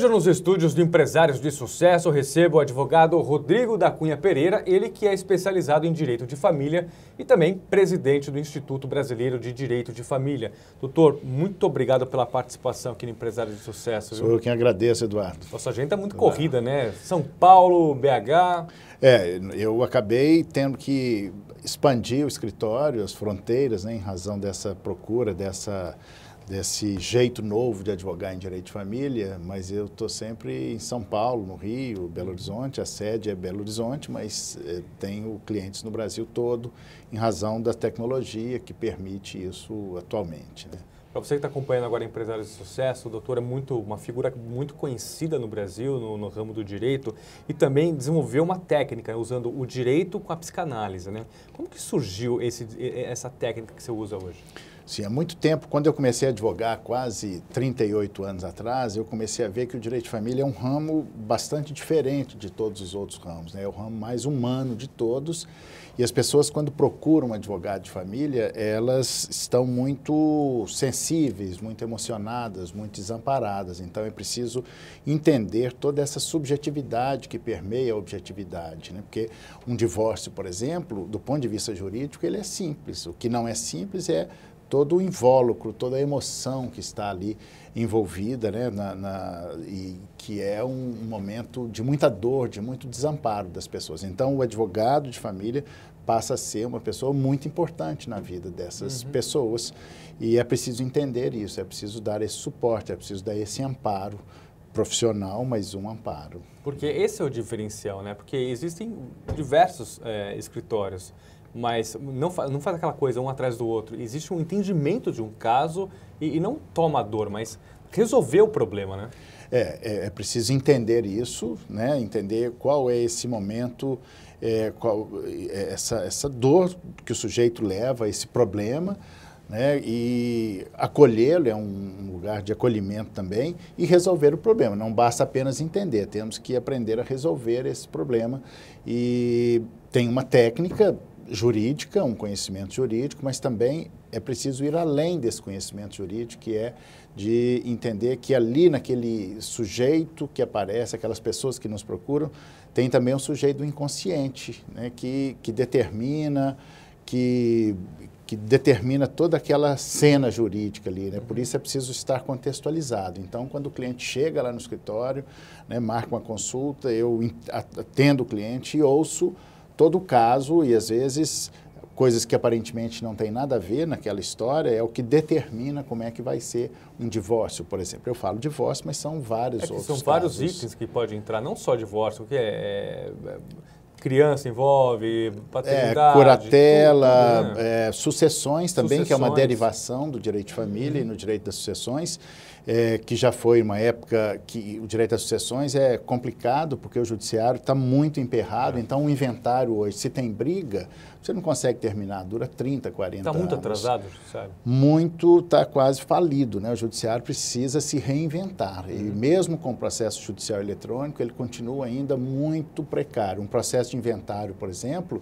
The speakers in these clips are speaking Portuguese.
Hoje nos estúdios de Empresários de Sucesso recebo o advogado Rodrigo da Cunha Pereira, ele que é especializado em Direito de Família e também presidente do Instituto Brasileiro de Direito de Família. Doutor, muito obrigado pela participação aqui no Empresários de Sucesso. Viu? Sou eu quem agradeço, Eduardo. Nossa agenda é tá muito Eduardo. corrida, né? São Paulo, BH. É, eu acabei tendo que expandir o escritório, as fronteiras, né, em razão dessa procura, dessa desse jeito novo de advogar em direito de família, mas eu estou sempre em São Paulo, no Rio, Belo Horizonte. A sede é Belo Horizonte, mas eh, tenho clientes no Brasil todo, em razão da tecnologia que permite isso atualmente. Né? Para você que está acompanhando agora empresários de sucesso, o doutor é muito, uma figura muito conhecida no Brasil, no, no ramo do direito, e também desenvolveu uma técnica, usando o direito com a psicanálise. Né? Como que surgiu esse, essa técnica que você usa hoje? Sim, há muito tempo, quando eu comecei a advogar, quase 38 anos atrás, eu comecei a ver que o direito de família é um ramo bastante diferente de todos os outros ramos, né? é o ramo mais humano de todos. E as pessoas, quando procuram um advogado de família, elas estão muito sensíveis, muito emocionadas, muito desamparadas. Então é preciso entender toda essa subjetividade que permeia a objetividade. Né? Porque um divórcio, por exemplo, do ponto de vista jurídico, ele é simples. O que não é simples é todo o invólucro, toda a emoção que está ali envolvida, né, na, na, e que é um, um momento de muita dor, de muito desamparo das pessoas. Então, o advogado de família passa a ser uma pessoa muito importante na vida dessas uhum. pessoas e é preciso entender isso, é preciso dar esse suporte, é preciso dar esse amparo profissional, mas um amparo. Porque esse é o diferencial, né? Porque existem diversos é, escritórios mas não, faz, não faz aquela coisa um atrás do outro. Existe um entendimento de um caso e, e não toma a dor, mas resolver o problema, né? É, é, é, preciso entender isso, né? entender qual é esse momento, é, qual, é essa, essa dor que o sujeito leva, esse problema, né? e acolhê-lo é um lugar de acolhimento também e resolver o problema. Não basta apenas entender, temos que aprender a resolver esse problema. E tem uma técnica jurídica, um conhecimento jurídico, mas também é preciso ir além desse conhecimento jurídico, que é de entender que ali naquele sujeito que aparece, aquelas pessoas que nos procuram, tem também um sujeito inconsciente, né, que, que determina, que, que determina toda aquela cena jurídica ali, né? Por isso é preciso estar contextualizado. Então, quando o cliente chega lá no escritório, né, marca uma consulta, eu atendo o cliente e ouço todo caso e às vezes coisas que aparentemente não tem nada a ver naquela história é o que determina como é que vai ser um divórcio, por exemplo. Eu falo divórcio, mas são vários é outros são vários itens que pode entrar, não só divórcio, que é, é, é criança envolve, paternidade. É, curatela, tudo, né? é, sucessões também, sucessões. que é uma derivação do direito de família uhum. e no direito das sucessões é, que já foi uma época que o direito às sucessões é complicado, porque o judiciário está muito emperrado, é. então o inventário hoje, se tem briga, você não consegue terminar, dura 30, 40 tá anos. Está muito atrasado o judiciário? Muito, está quase falido, né? O judiciário precisa se reinventar, uhum. e mesmo com o processo judicial eletrônico, ele continua ainda muito precário. Um processo de inventário, por exemplo,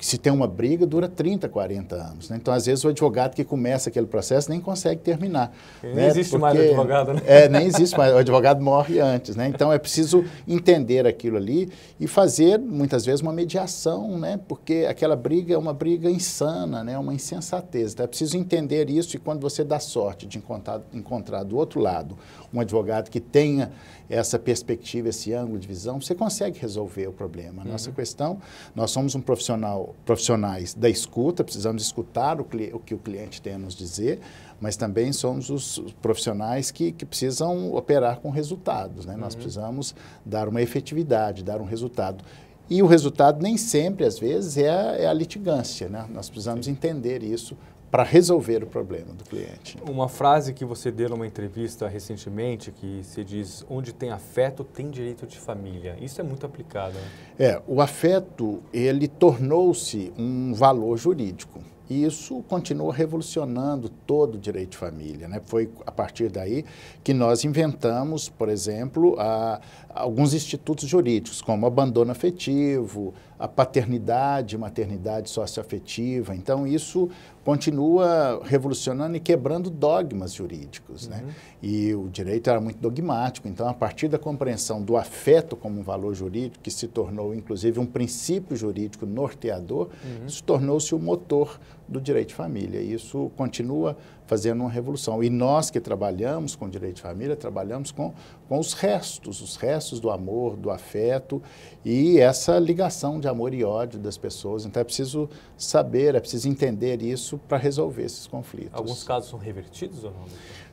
se tem uma briga, dura 30, 40 anos. Né? Então, às vezes, o advogado que começa aquele processo nem consegue terminar. Né? Nem existe Porque, mais advogado, né? É, nem existe mais. O advogado morre antes, né? Então, é preciso entender aquilo ali e fazer, muitas vezes, uma mediação, né? Porque aquela briga é uma briga insana, né? Uma insensatez. Então, é preciso entender isso e quando você dá sorte de encontrar, encontrar do outro lado um advogado que tenha essa perspectiva, esse ângulo de visão, você consegue resolver o problema. nossa uhum. questão, nós somos um profissional profissionais da escuta, precisamos escutar o, o, que o cliente tem a nos dizer, mas também somos os profissionais que, que precisam operar com resultados. Né? Uhum. Nós precisamos dar uma efetividade, dar um resultado. E o resultado nem sempre, às vezes, é a, é a litigância. Né? Nós precisamos Sim. entender isso para resolver o problema do cliente. Uma frase que você deu numa entrevista recentemente que se diz onde tem afeto tem direito de família. Isso é muito aplicado. Né? É, o afeto ele tornou-se um valor jurídico. E isso continua revolucionando todo o direito de família. Né? Foi a partir daí que nós inventamos, por exemplo, a, alguns institutos jurídicos, como abandono afetivo, a paternidade, maternidade socioafetiva. Então, isso continua revolucionando e quebrando dogmas jurídicos. Né? Uhum. Né? E o direito era muito dogmático. Então, a partir da compreensão do afeto como um valor jurídico, que se tornou, inclusive, um princípio jurídico norteador, uhum. isso tornou-se o motor do direito de família. E isso continua fazendo uma revolução. E nós que trabalhamos com direito de família, trabalhamos com, com os restos, os restos do amor, do afeto e essa ligação de amor e ódio das pessoas. Então é preciso saber, é preciso entender isso para resolver esses conflitos. Alguns casos são revertidos ou não?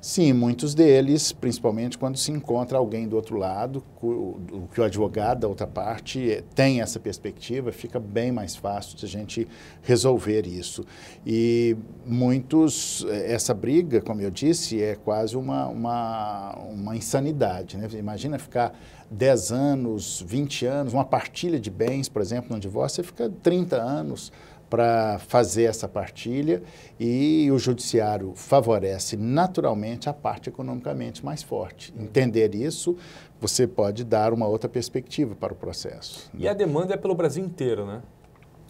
Sim, muitos deles, principalmente quando se encontra alguém do outro lado, o que o advogado da outra parte eh, tem essa perspectiva, fica bem mais fácil de a gente resolver isso. E muitos, eh, essa briga, como eu disse, é quase uma, uma, uma insanidade. Né? Imagina ficar 10 anos, 20 anos, uma partilha de bens, por exemplo, no divórcio, você fica 30 anos para fazer essa partilha e o judiciário favorece naturalmente a parte economicamente mais forte. Entender isso, você pode dar uma outra perspectiva para o processo. E a né? demanda é pelo Brasil inteiro, né?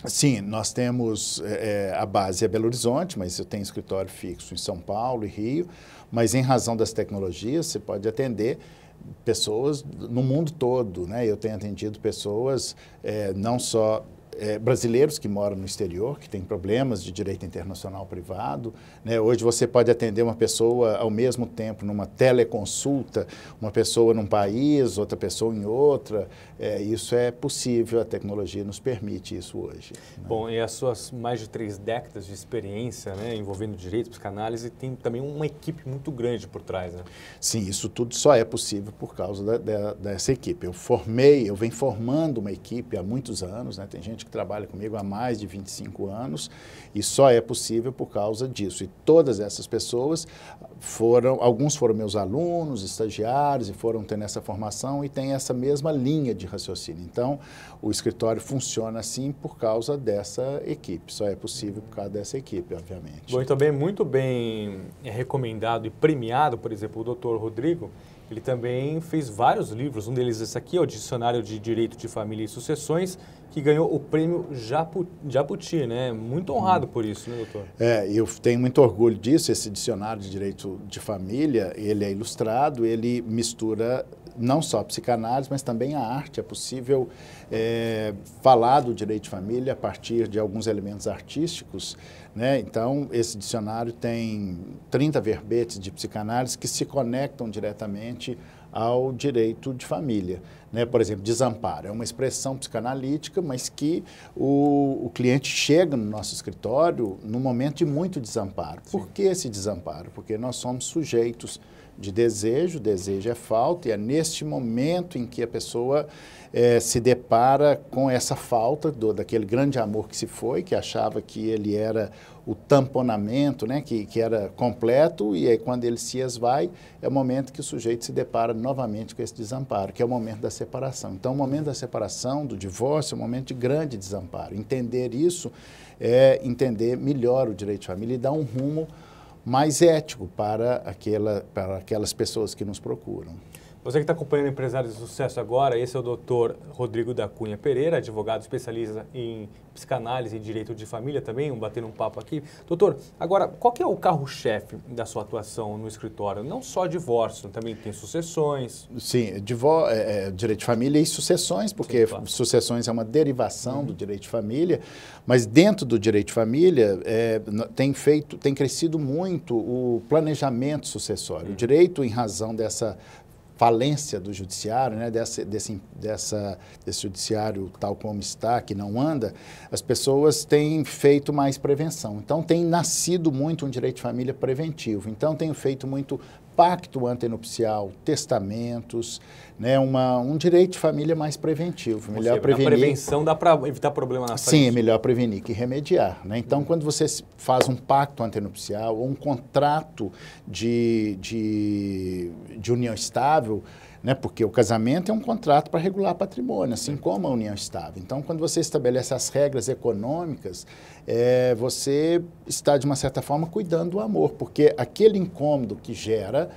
Sim, nós temos é, é, a base é Belo Horizonte, mas eu tenho escritório fixo em São Paulo e Rio. Mas em razão das tecnologias, você pode atender pessoas no mundo todo, né? Eu tenho atendido pessoas é, não só é, brasileiros que moram no exterior, que têm problemas de direito internacional privado. Né? Hoje você pode atender uma pessoa ao mesmo tempo numa teleconsulta, uma pessoa num país, outra pessoa em outra. É, isso é possível, a tecnologia nos permite isso hoje. Né? Bom, e as suas mais de três décadas de experiência né, envolvendo direito, psicanálise, tem também uma equipe muito grande por trás. Né? Sim, isso tudo só é possível por causa da, da, dessa equipe. Eu formei, eu venho formando uma equipe há muitos anos, né? tem gente trabalha comigo há mais de 25 anos e só é possível por causa disso. E todas essas pessoas foram, alguns foram meus alunos, estagiários e foram tendo essa formação e tem essa mesma linha de raciocínio. Então, o escritório funciona assim por causa dessa equipe. Só é possível por causa dessa equipe, obviamente. Bom, e também é muito bem é, recomendado e premiado, por exemplo, o doutor Rodrigo, ele também fez vários livros, um deles esse aqui, é o Dicionário de Direito de Família e Sucessões, que ganhou o prêmio Jabuti, né? Muito honrado por isso, né, doutor? É, eu tenho muito orgulho disso. Esse Dicionário de Direito de Família, ele é ilustrado, ele mistura não só a psicanálise, mas também a arte. É possível é, falar do direito de família a partir de alguns elementos artísticos. Né? Então, esse dicionário tem 30 verbetes de psicanálise que se conectam diretamente ao direito de família. Né? Por exemplo, desamparo é uma expressão psicanalítica, mas que o, o cliente chega no nosso escritório num momento de muito desamparo. Sim. Por que esse desamparo? Porque nós somos sujeitos de desejo, desejo é falta, e é neste momento em que a pessoa é, se depara com essa falta do, daquele grande amor que se foi, que achava que ele era o tamponamento, né, que, que era completo, e aí quando ele se esvai, é o momento que o sujeito se depara novamente com esse desamparo, que é o momento da separação. Então, o momento da separação, do divórcio, é um momento de grande desamparo. Entender isso é entender melhor o direito de família e dar um rumo mais ético para, aquela, para aquelas pessoas que nos procuram. Você que está acompanhando empresários de sucesso agora, esse é o Dr. Rodrigo da Cunha Pereira, advogado especialista em psicanálise e direito de família também, um batendo um papo aqui. Doutor, agora, qual que é o carro-chefe da sua atuação no escritório? Não só divórcio, também tem sucessões. Sim, divó é, é direito de família e sucessões, porque Sim, claro. sucessões é uma derivação uhum. do direito de família, mas dentro do direito de família é, tem feito, tem crescido muito o planejamento sucessório. Uhum. O direito, em razão dessa falência do judiciário, né, desse, desse, dessa, desse judiciário tal como está, que não anda, as pessoas têm feito mais prevenção. Então, tem nascido muito um direito de família preventivo. Então, tem feito muito pacto antenupcial, testamentos, né, uma, um direito de família mais preventivo. Melhor seja, prevenir. Na prevenção dá para evitar problema na saúde. Sim, é melhor prevenir que remediar. Né? Então, uhum. quando você faz um pacto antenupcial ou um contrato de, de, de união estável, né, porque o casamento é um contrato para regular patrimônio, assim como a união estável. Então, quando você estabelece as regras econômicas, é, você está, de uma certa forma, cuidando do amor, porque aquele incômodo que gera,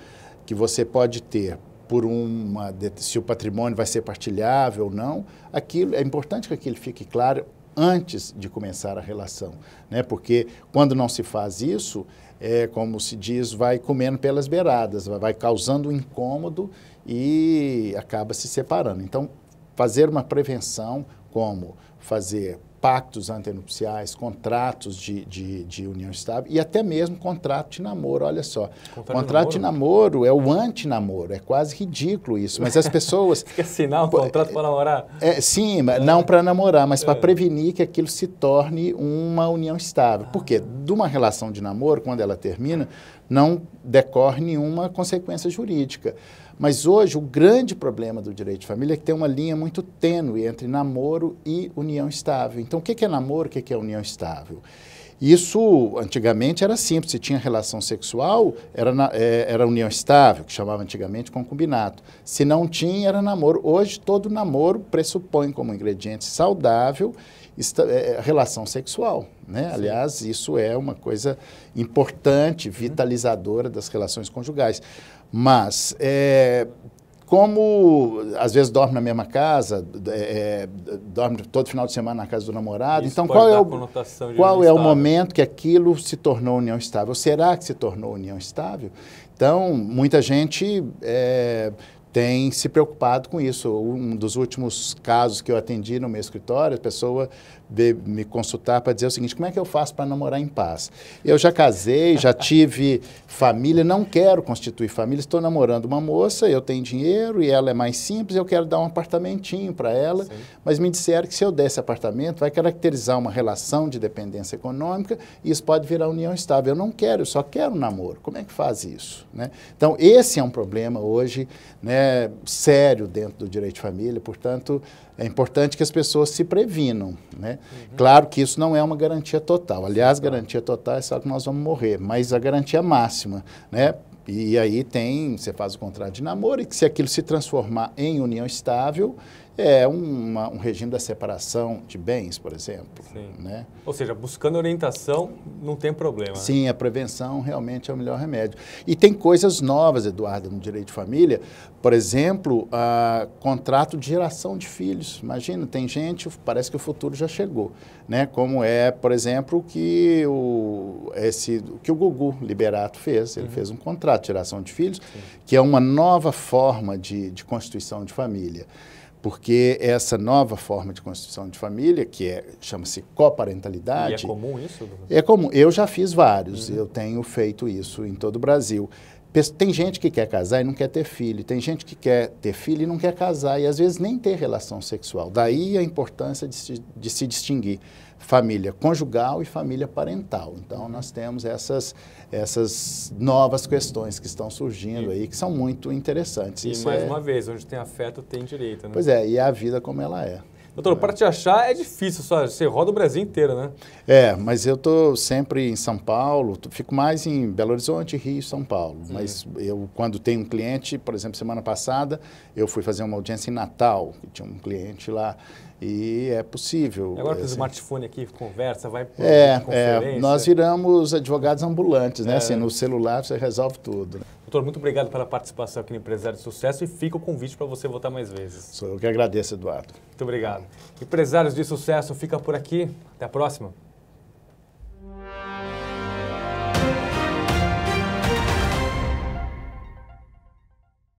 que você pode ter por uma se o patrimônio vai ser partilhável ou não, aquilo é importante que aquilo fique claro antes de começar a relação, né? Porque quando não se faz isso, é como se diz, vai comendo pelas beiradas, vai causando um incômodo e acaba se separando. Então, fazer uma prevenção como fazer pactos antenupciais, contratos de, de, de, união estável e até mesmo contrato de namoro. Olha só, contrato, contrato de, namoro? de namoro é o antinamoro, é quase ridículo isso. Mas as pessoas. Quer assinar um contrato para namorar? É, sim, é. não para namorar, mas para é. prevenir que aquilo se torne uma união estável. Ah. Porque de uma relação de namoro, quando ela termina, não decorre nenhuma consequência jurídica. Mas hoje o grande problema do direito de família é que tem uma linha muito tênue entre namoro e união estável. Então, o que é namoro, o que é união estável? Isso, antigamente, era simples. Se tinha relação sexual, era, na, é, era união estável, que chamava antigamente concubinato. Se não tinha, era namoro. Hoje, todo namoro pressupõe como ingrediente saudável esta, é, relação sexual. Né? Aliás, isso é uma coisa importante, uhum. vitalizadora das relações conjugais. Mas, é, como às vezes dorme na mesma casa, é, é, dorme todo final de semana na casa do namorado. Isso então, qual é o, qual é o momento que aquilo se tornou união estável? Será que se tornou união estável? Então, muita gente é, tem se preocupado com isso. Um dos últimos casos que eu atendi no meu escritório, a pessoa me consultar para dizer o seguinte: como é que eu faço para namorar em paz? Eu já casei, já tive família, não quero constituir família, estou namorando uma moça, eu tenho dinheiro e ela é mais simples, eu quero dar um apartamentinho para ela, Sim. mas me disseram que se eu der esse apartamento, vai caracterizar uma relação de dependência econômica e isso pode virar união estável. Eu não quero, eu só quero um namoro. Como é que faz isso? Né? Então, esse é um problema hoje né, sério dentro do direito de família, portanto é importante que as pessoas se previnam. Né? Uhum. Claro que isso não é uma garantia total. Aliás, garantia total é só que nós vamos morrer, mas a garantia máxima, né? E aí tem, você faz o contrato de namoro e que se aquilo se transformar em união estável, é uma, um regime da separação de bens, por exemplo. Né? Ou seja, buscando orientação não tem problema. Né? Sim, a prevenção realmente é o melhor remédio. E tem coisas novas, Eduardo, no direito de família. Por exemplo, a contrato de geração de filhos. Imagina, tem gente, parece que o futuro já chegou. Né? Como é, por exemplo, que o, esse, que o Gugu Liberato fez. Ele uhum. fez um contrato de geração de filhos, Sim. que é uma nova forma de, de constituição de família porque essa nova forma de constituição de família, que é, chama-se coparentalidade... E é comum isso? É comum. Eu já fiz vários, uhum. eu tenho feito isso em todo o Brasil. Tem gente que quer casar e não quer ter filho, tem gente que quer ter filho e não quer casar, e às vezes nem ter relação sexual. Daí a importância de se, de se distinguir família conjugal e família parental. Então, nós temos essas, essas novas questões que estão surgindo e, aí, que são muito interessantes. E, Isso mais é... uma vez, onde tem afeto, tem direito. Né? Pois é, e é a vida como ela é. Doutor, é. para te achar é difícil, só você roda o Brasil inteiro, né? É, mas eu estou sempre em São Paulo, fico mais em Belo Horizonte, Rio e São Paulo. Uhum. Mas eu, quando tenho um cliente, por exemplo, semana passada, eu fui fazer uma audiência em Natal, tinha um cliente lá. E é possível. Agora com o assim. smartphone aqui, conversa, vai para é, é, nós viramos advogados ambulantes, né? É. Assim, no celular você resolve tudo. Né? Doutor, muito obrigado pela participação aqui no Empresário de Sucesso e fica o convite para você voltar mais vezes. Sou eu que agradeço, Eduardo. Muito obrigado. Empresários de Sucesso fica por aqui. Até a próxima.